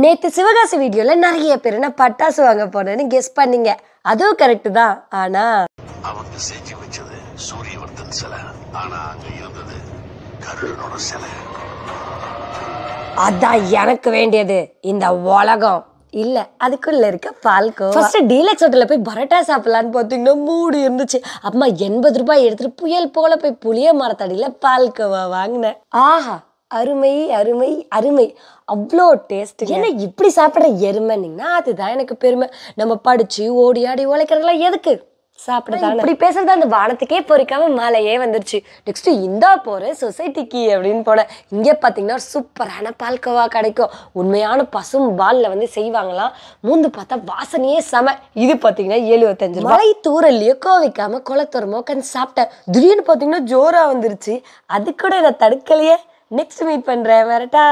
நேற்று சிவகாசி வீடியோல நிறைய பேர் என்ன பட்டாசு வாங்க போனேன்னு கெஸ் பண்ணீங்க அதுவும் கரெக்ட் தான் ஆனா அவங்க செஞ்சு வச்சது சூரியவர்தன் சிலை ஆனா அங்க இருந்தது கருணோட சிலை அதான் எனக்கு வேண்டியது இந்த உலகம் இல்ல அதுக்குள்ள இருக்க பால்கோ ஃபர்ஸ்ட் டீலக்ஸ் ஹோட்டல்ல போய் பரோட்டா சாப்பிடலாம்னு பார்த்தீங்கன்னா மூடு இருந்துச்சு அம்மா எண்பது ரூபாய் எடுத்துட்டு புயல் போல போய் புளிய மரத்தடியில பால்கோவா வாங்கினேன் ஆஹா அருமை அருமை அருமை அவ்வளோ டேஸ்ட் ஏன்னா இப்படி சாப்பிட்ற எருமைன்னா அதுதான் எனக்கு பெருமை நம்ம படித்து ஓடி ஆடி உழைக்கிறதெல்லாம் எதுக்கு சாப்பிடதான் இப்படி பேசுறது அந்த வானத்துக்கே பொறிக்காம மாலையே வந்துருச்சு நெக்ஸ்ட் இந்தா போற சொசைட்டிக்கு அப்படின்னு போனேன் இங்கே பார்த்தீங்கன்னா ஒரு சூப்பரான பால்கோவா கிடைக்கும் உண்மையான பசும் பாலில் வந்து செய்வாங்களாம் மூந்து பார்த்தா வாசனையே செம இது பார்த்தீங்கன்னா எழுபத்தஞ்சு மலை தூரல்லையோ கோவிக்காம குளத்தூரமோ உட்காந்து சாப்பிட்டேன் திடீர்னு பார்த்தீங்கன்னா ஜோரா வந்துருச்சு அது கூட என்னை தடுக்கலையே நெக்ஸ்ட் மீட் பண்ணுறேன் வரட்டா